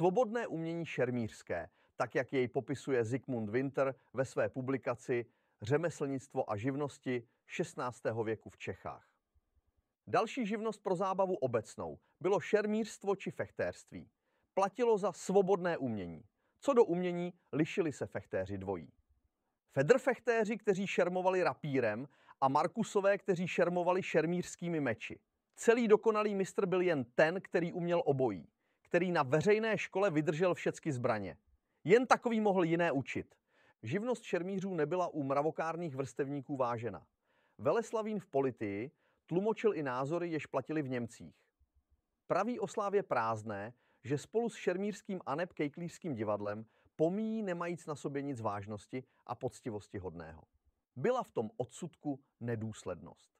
Svobodné umění šermířské, tak jak jej popisuje Zygmunt Winter ve své publikaci Řemeslnictvo a živnosti 16. věku v Čechách. Další živnost pro zábavu obecnou bylo šermířstvo či fechtérství. Platilo za svobodné umění. Co do umění lišili se fechtéři dvojí. fechtéři, kteří šermovali rapírem a Markusové, kteří šermovali šermířskými meči. Celý dokonalý mistr byl jen ten, který uměl obojí který na veřejné škole vydržel všecky zbraně. Jen takový mohl jiné učit. Živnost šermířů nebyla u mravokárných vrstevníků vážena. Veleslavín v politii tlumočil i názory, jež platili v Němcích. Praví o slávě prázdné, že spolu s šermířským Aneb Kejklířským divadlem pomíjí nemajíc na sobě nic vážnosti a poctivosti hodného. Byla v tom odsudku nedůslednost.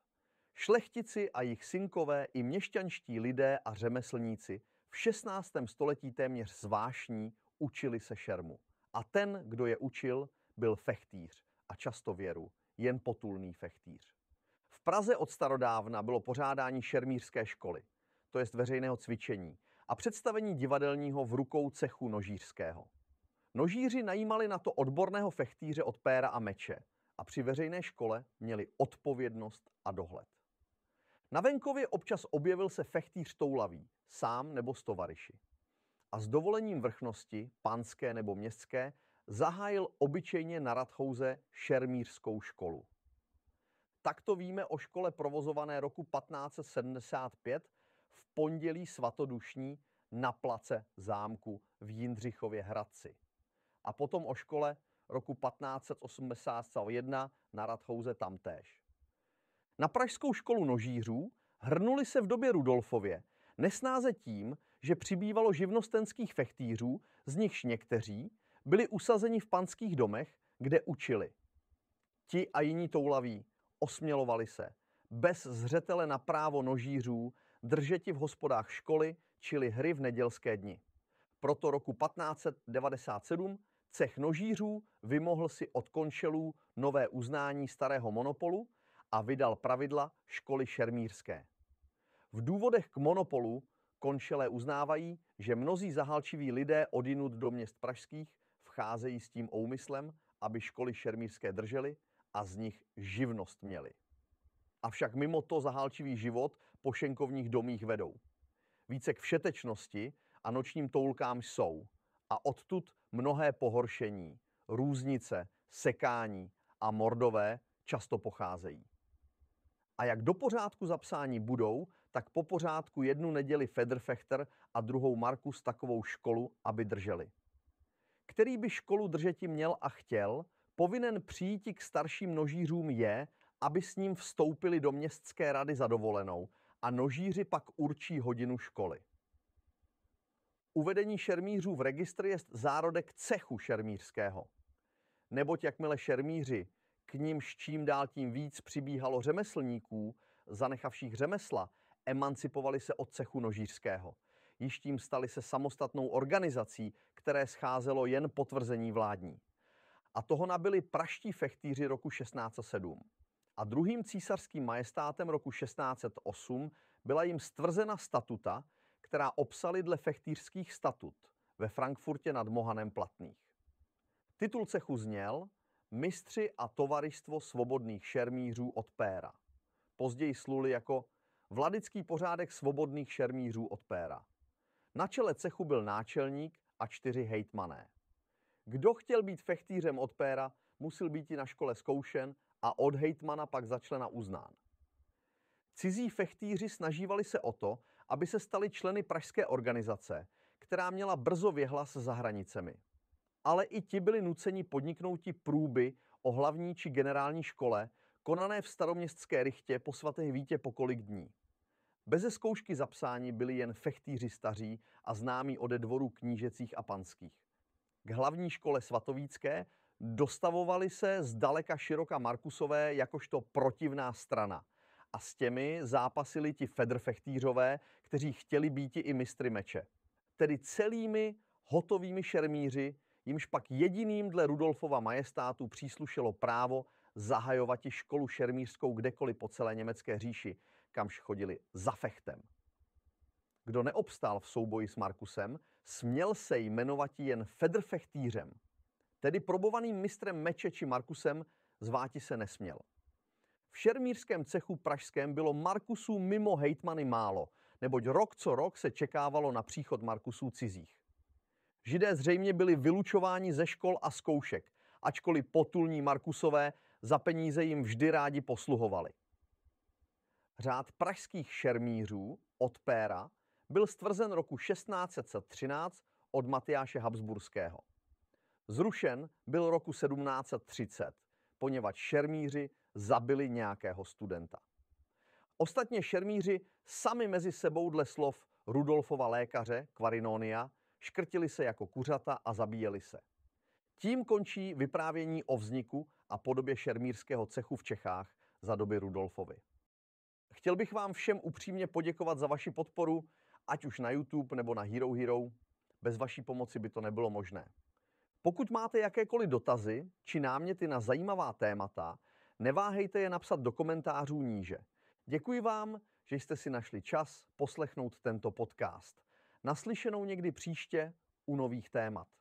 Šlechtici a jejich synkové i měšťanští lidé a řemeslníci v 16. století téměř zvášní učili se šermu. A ten, kdo je učil, byl fechtýř a často věru, jen potulný fechtýř. V Praze od starodávna bylo pořádání šermířské školy, to jest veřejného cvičení, a představení divadelního v rukou cechu nožířského. Nožíři najímali na to odborného fechtíře od péra a meče a při veřejné škole měli odpovědnost a dohled. Na venkově občas objevil se fechtýř toulavý, sám nebo s tovaryši. A s dovolením vrchnosti, panské nebo městské, zahájil obyčejně na Radchouze šermířskou školu. Takto víme o škole provozované roku 1575 v pondělí svatodušní na place zámku v Jindřichově Hradci. A potom o škole roku 1581 na Radchouze tamtéž na pražskou školu nožířů hrnuli se v době Rudolfově, nesnáze tím, že přibývalo živnostenských fechtířů, z nichž někteří byli usazeni v panských domech, kde učili. Ti a jiní toulaví osmělovali se, bez zřetele na právo nožířů, držeti v hospodách školy, čili hry v nedělské dni. Proto roku 1597 cech nožířů vymohl si od konšelů nové uznání starého monopolu – a vydal pravidla školy šermířské. V důvodech k monopolu konšelé uznávají, že mnozí zahalčiví lidé odinut do měst pražských vcházejí s tím úmyslem, aby školy šermířské drželi a z nich živnost měli. Avšak mimo to zahálčivý život po šenkovních domích vedou. Více k všetečnosti a nočním toulkám jsou a odtud mnohé pohoršení, různice, sekání a mordové často pocházejí. A jak do pořádku zapsání budou, tak po pořádku jednu neděli Federfechter a druhou Markus takovou školu, aby drželi. Který by školu držeti měl a chtěl, povinen přijít k starším nožířům je, aby s ním vstoupili do městské rady za dovolenou a nožíři pak určí hodinu školy. Uvedení šermířů v registr je zárodek cechu šermířského. Neboť jakmile šermíři k nímž čím dál tím víc přibíhalo řemeslníků, zanechavších řemesla, emancipovali se od cechu nožířského. Již tím stali se samostatnou organizací, které scházelo jen potvrzení vládní. A toho nabili praští fechtíři roku 1607. A druhým císařským majestátem roku 1608 byla jim stvrzena statuta, která obsali dle fechtířských statut ve Frankfurtě nad Mohanem Platných. Titul cechu zněl mistři a tovaristvo svobodných šermířů od Péra. Později sluli jako vladický pořádek svobodných šermířů od Péra. Na čele cechu byl náčelník a čtyři hejtmané. Kdo chtěl být fechtýřem od Péra, musel být i na škole zkoušen a od hejtmana pak za člena uznán. Cizí fechtýři snažívali se o to, aby se stali členy pražské organizace, která měla brzo věhlas za hranicemi ale i ti byli nuceni podniknouti průby o hlavní či generální škole, konané v staroměstské rychtě po svatých vítě kolik dní. Beze zkoušky zapsání byli jen fechtíři staří a známí ode dvorů knížecích a panských. K hlavní škole svatovícké dostavovali se zdaleka široka Markusové jakožto protivná strana a s těmi zápasili ti fedrfechtířové, kteří chtěli být i mistry meče. Tedy celými hotovými šermíři, jimž pak jediným dle Rudolfova majestátu příslušelo právo zahajovat i školu šermířskou kdekoliv po celé německé říši, kamž chodili za fechtem. Kdo neobstál v souboji s Markusem, směl se jmenovat jen federfechtýřem, tedy probovaným mistrem meče či Markusem zváti se nesměl. V šermírském cechu pražském bylo Markusů mimo hejtmany málo, neboť rok co rok se čekávalo na příchod Markusů cizích. Židé zřejmě byli vylučováni ze škol a zkoušek, ačkoliv potulní Markusové za peníze jim vždy rádi posluhovali. Řád pražských šermířů od Péra byl stvrzen roku 1613 od Matyáše Habsburského. Zrušen byl roku 1730, poněvadž šermíři zabili nějakého studenta. Ostatně šermíři sami mezi sebou dle slov Rudolfova lékaře Kvarinonia škrtili se jako kuřata a zabíjeli se. Tím končí vyprávění o vzniku a podobě šermířského cechu v Čechách za doby Rudolfovy. Chtěl bych vám všem upřímně poděkovat za vaši podporu, ať už na YouTube nebo na Hero Hero. Bez vaší pomoci by to nebylo možné. Pokud máte jakékoliv dotazy či náměty na zajímavá témata, neváhejte je napsat do komentářů níže. Děkuji vám, že jste si našli čas poslechnout tento podcast. Naslyšenou někdy příště u nových témat.